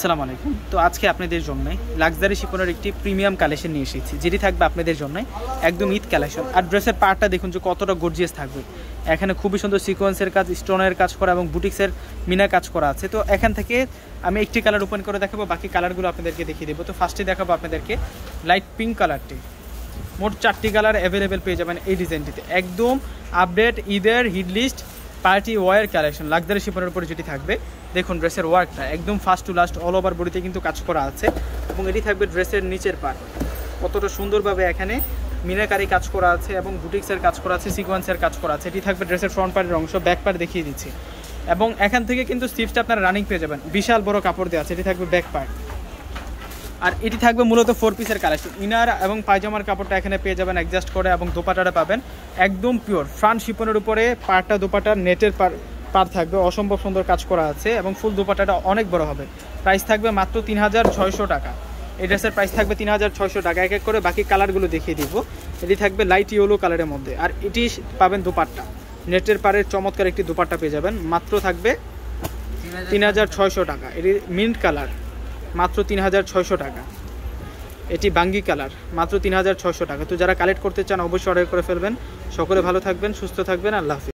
আসসালামু আলাইকুম তো আজকে আপনাদের জন্য লাক্সারি শিপনের একটি প্রিমিয়াম কালেকশন নিয়ে এসেছি যেটি থাকবে আপনাদের জন্য একদম ঈদ কালেকশন আর ড্রেসের পার্টটা দেখুন যে কতটা গর্জিয়াস থাকবে এখানে খুবই সুন্দর সিকোয়েন্সের কাজ স্টোনের কাজ করা এবং বুটিক্সের মিনা কাজ করা আছে তো এখান থেকে আমি একটি কালার ওপেন করে দেখাবো বাকি কালারগুলো আপনাদেরকে দেখিয়ে দেবো তো ফার্স্টে দেখাবো আপনাদেরকে লাইট পিঙ্ক কালারটি মোট চারটি কালার অ্যাভেলেবেল পেয়ে যাবেন এই ডিজাইনটিতে একদম আপডেট ঈদের hit list party wear collection লাগদারি শিপনের উপরে যেটি থাকবে দেখুন ড্রেসের ওয়ার্কটা একদম first to last all over বডিতে কিন্তু কাজ করা আছে এবং এটি থাকবে ড্রেসের নিচের পার্ট কতটা সুন্দরভাবে এখানে মিনাকারি কাজ করা আছে এবং বুটিক্সের কাজ করা আছে সিকোয়েন্সের কাজ করা আছে এটি থাকবে ড্রেসের ফ্রন্ট পার্টের অংশ ব্যাক পার্ট দেখিয়ে দিচ্ছি এবং এখান থেকে কিন্তু স্টিপসটা আপনারা রানিং পেয়ে যাবেন বিশাল বড় কাপড় দেওয়া আছে এটি থাকবে ব্যাক পার্ট আর এটি থাকবে মূলত ফোর পিসের কালেকশন ইনার এবং পায়জামার কাপড়টা এখানে পেয়ে যাবেন অ্যাডজাস্ট করে এবং দোপাটাটা পাবেন একদম পিওর ফ্রান্ট শিপনের উপরে পাটা দুপাটা নেটের পার পার থাকবে অসম্ভব সুন্দর কাজ করা আছে এবং ফুল দোপাটাটা অনেক বড় হবে প্রাইস থাকবে মাত্র তিন টাকা এই ড্রেসের প্রাইস থাকবে তিন টাকা এক এক করে বাকি কালারগুলো দেখিয়ে দিব এটি থাকবে লাইট ইয়েলো কালারের মধ্যে আর এটি পাবেন দোপাট্টা নেটের পারের চমৎকার একটি দোপাট্টা পেয়ে যাবেন মাত্র থাকবে তিন টাকা এটি মিন্ট কালার মাত্র তিন হাজার ছয়শো টাকা এটি বাঙ্গি কালার মাত্র তিন হাজার ছয়শো টাকা তো যারা কালেক্ট করতে চান অবশ্যই অর্ডার করে ফেলবেন সকলে ভালো থাকবেন সুস্থ থাকবেন আল্লাহ হাফিজ